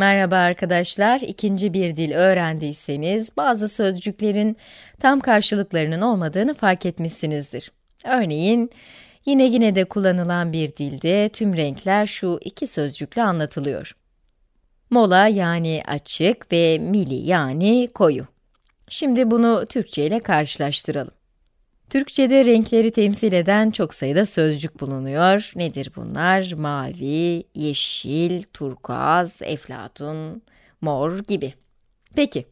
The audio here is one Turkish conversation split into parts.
Merhaba arkadaşlar, ikinci bir dil öğrendiyseniz bazı sözcüklerin tam karşılıklarının olmadığını fark etmişsinizdir. Örneğin, yine yine de kullanılan bir dilde tüm renkler şu iki sözcükle anlatılıyor. Mola yani açık ve mili yani koyu. Şimdi bunu Türkçe ile karşılaştıralım. Türkçe'de renkleri temsil eden çok sayıda sözcük bulunuyor. Nedir bunlar? Mavi, yeşil, turkuaz, eflatun, mor gibi. Peki,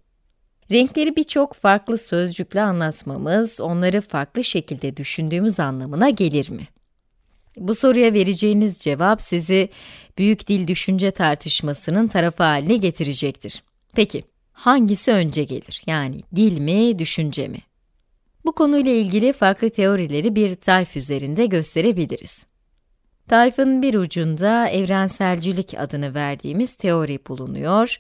renkleri birçok farklı sözcükle anlatmamız, onları farklı şekilde düşündüğümüz anlamına gelir mi? Bu soruya vereceğiniz cevap sizi büyük dil düşünce tartışmasının tarafı haline getirecektir. Peki, hangisi önce gelir? Yani dil mi, düşünce mi? Bu konuyla ilgili farklı teorileri bir tayf üzerinde gösterebiliriz. Tayfın bir ucunda evrenselcilik adını verdiğimiz teori bulunuyor.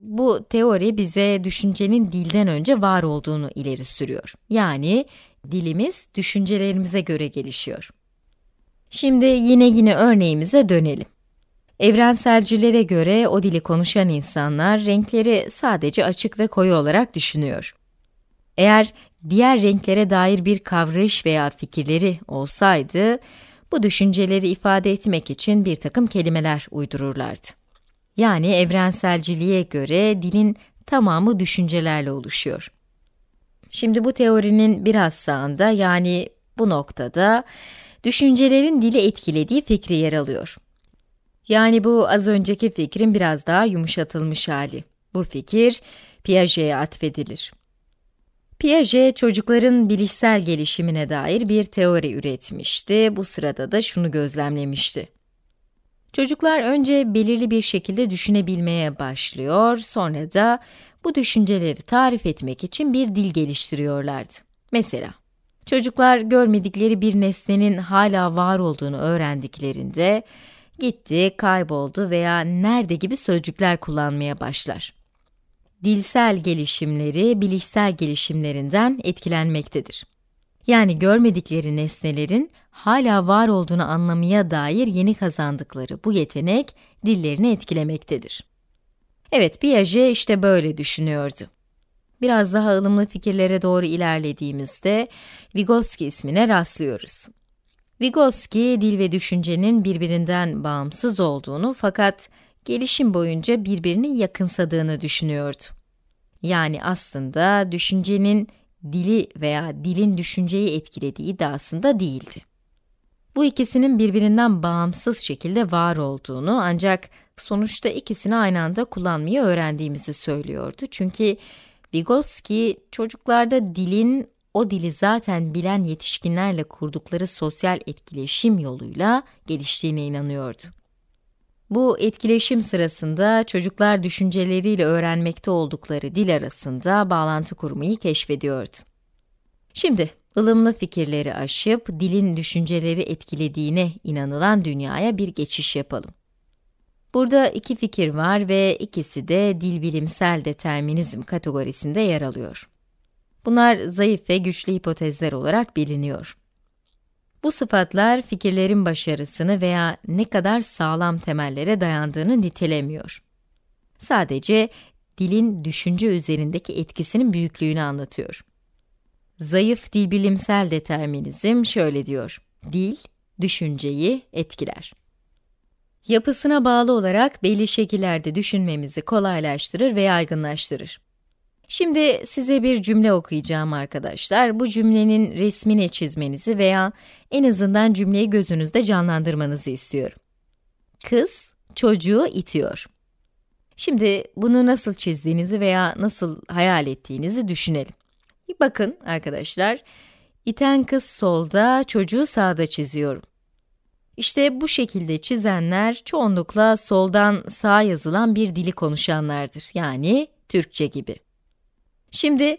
Bu teori bize düşüncenin dilden önce var olduğunu ileri sürüyor. Yani dilimiz düşüncelerimize göre gelişiyor. Şimdi yine yine örneğimize dönelim. Evrenselcilere göre o dili konuşan insanlar renkleri sadece açık ve koyu olarak düşünüyor. Eğer diğer renklere dair bir kavrayış veya fikirleri olsaydı, bu düşünceleri ifade etmek için bir takım kelimeler uydururlardı. Yani evrenselciliğe göre dilin tamamı düşüncelerle oluşuyor. Şimdi bu teorinin biraz sağında yani bu noktada düşüncelerin dili etkilediği fikri yer alıyor. Yani bu az önceki fikrin biraz daha yumuşatılmış hali. Bu fikir Piaget'e atfedilir. Piaget çocukların bilişsel gelişimine dair bir teori üretmişti. Bu sırada da şunu gözlemlemişti. Çocuklar önce belirli bir şekilde düşünebilmeye başlıyor, sonra da bu düşünceleri tarif etmek için bir dil geliştiriyorlardı. Mesela, çocuklar görmedikleri bir nesnenin hala var olduğunu öğrendiklerinde, gitti, kayboldu veya nerede gibi sözcükler kullanmaya başlar dilsel gelişimleri bilişsel gelişimlerinden etkilenmektedir. Yani görmedikleri nesnelerin hala var olduğunu anlamaya dair yeni kazandıkları bu yetenek dillerini etkilemektedir. Evet, Piaget işte böyle düşünüyordu. Biraz daha ılımlı fikirlere doğru ilerlediğimizde Vygotsky ismine rastlıyoruz. Vygotsky, dil ve düşüncenin birbirinden bağımsız olduğunu fakat gelişim boyunca birbirini yakınsadığını düşünüyordu. Yani aslında düşüncenin dili veya dilin düşünceyi etkilediği iddiasında değildi. Bu ikisinin birbirinden bağımsız şekilde var olduğunu ancak sonuçta ikisini aynı anda kullanmayı öğrendiğimizi söylüyordu. Çünkü Vygotsky çocuklarda dilin o dili zaten bilen yetişkinlerle kurdukları sosyal etkileşim yoluyla geliştiğine inanıyordu. Bu etkileşim sırasında çocuklar düşünceleriyle öğrenmekte oldukları dil arasında bağlantı kurmayı keşfediyordu. Şimdi ılımlı fikirleri aşıp dilin düşünceleri etkilediğine inanılan dünyaya bir geçiş yapalım. Burada iki fikir var ve ikisi de dil bilimsel determinizm kategorisinde yer alıyor. Bunlar zayıf ve güçlü hipotezler olarak biliniyor. Bu sıfatlar fikirlerin başarısını veya ne kadar sağlam temellere dayandığını nitelemiyor. Sadece dilin düşünce üzerindeki etkisinin büyüklüğünü anlatıyor. Zayıf dilbilimsel determinizm şöyle diyor. Dil, düşünceyi etkiler. Yapısına bağlı olarak belli şekillerde düşünmemizi kolaylaştırır ve yaygınlaştırır. Şimdi size bir cümle okuyacağım arkadaşlar. Bu cümlenin resmini çizmenizi veya en azından cümleyi gözünüzde canlandırmanızı istiyorum. Kız çocuğu itiyor. Şimdi bunu nasıl çizdiğinizi veya nasıl hayal ettiğinizi düşünelim. Bir bakın arkadaşlar. İten kız solda, çocuğu sağda çiziyorum. İşte bu şekilde çizenler çoğunlukla soldan sağa yazılan bir dili konuşanlardır. Yani Türkçe gibi. Şimdi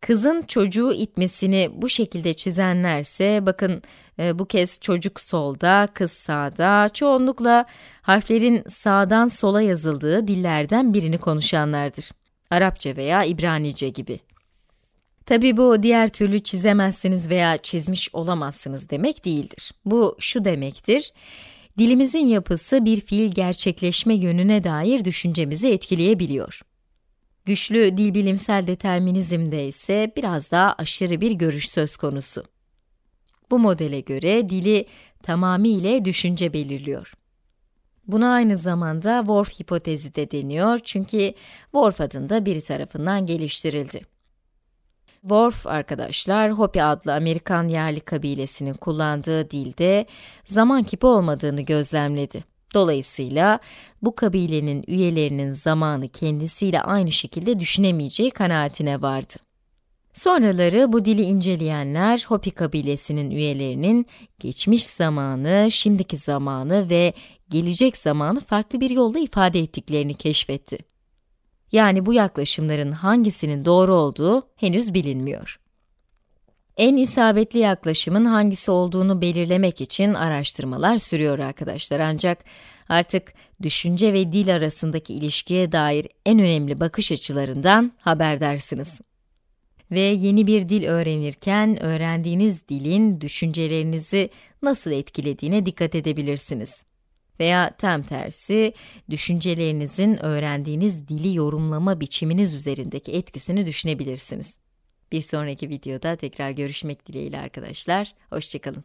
kızın çocuğu itmesini bu şekilde çizenlerse bakın e, bu kez çocuk solda, kız sağda. Çoğunlukla harflerin sağdan sola yazıldığı dillerden birini konuşanlardır. Arapça veya İbranice gibi. Tabi bu diğer türlü çizemezsiniz veya çizmiş olamazsınız demek değildir. Bu şu demektir. Dilimizin yapısı bir fiil gerçekleşme yönüne dair düşüncemizi etkileyebiliyor. Güçlü dil bilimsel determinizmde ise biraz daha aşırı bir görüş söz konusu. Bu modele göre dili tamamıyla düşünce belirliyor. Buna aynı zamanda Worf hipotezi de deniyor çünkü Worf adında biri tarafından geliştirildi. Worf arkadaşlar, Hopi adlı Amerikan yerli kabilesinin kullandığı dilde zaman kipi olmadığını gözlemledi. Dolayısıyla bu kabilenin üyelerinin zamanı kendisiyle aynı şekilde düşünemeyeceği kanaatine vardı. Sonraları bu dili inceleyenler Hopi kabilesinin üyelerinin geçmiş zamanı, şimdiki zamanı ve gelecek zamanı farklı bir yolla ifade ettiklerini keşfetti. Yani bu yaklaşımların hangisinin doğru olduğu henüz bilinmiyor. En isabetli yaklaşımın hangisi olduğunu belirlemek için araştırmalar sürüyor arkadaşlar. Ancak artık düşünce ve dil arasındaki ilişkiye dair en önemli bakış açılarından haberdarsınız. Ve yeni bir dil öğrenirken öğrendiğiniz dilin düşüncelerinizi nasıl etkilediğine dikkat edebilirsiniz. Veya tam tersi, düşüncelerinizin öğrendiğiniz dili yorumlama biçiminiz üzerindeki etkisini düşünebilirsiniz. Bir sonraki videoda tekrar görüşmek dileğiyle arkadaşlar. Hoşçakalın.